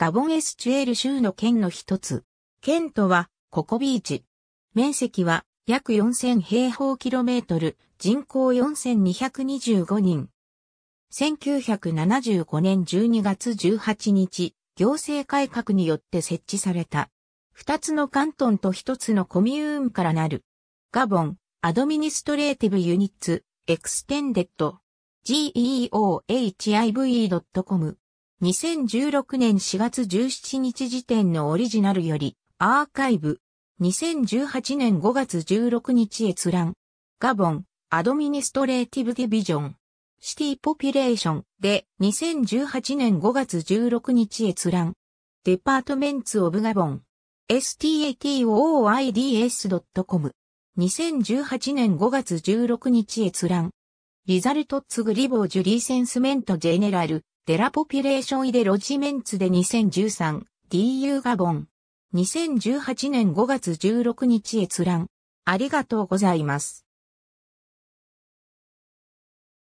ガボンエスチュエール州の県の一つ。県都はココビーチ。面積は約4000平方キロメートル、人口4225人。1975年12月18日、行政改革によって設置された。二つの関東と一つのコミューンからなる。ガボン、アドミニストレーティブユニッツ、エクステンデッド、g e o h i v c o m 2016年4月17日時点のオリジナルより、アーカイブ、2018年5月16日閲覧、ガボン、アドミニストレーティブディビジョン、シティポピュレーションで2018年5月16日閲覧、デパートメンツオブガボン、s t a t o i d s c o m 2018年5月16日閲覧、リザルトッツグリボージュリーセンスメントジェネラル、デラポピュレーションイデロジメンツで 2013DU ガボン。2018年5月16日閲覧。ありがとうございます。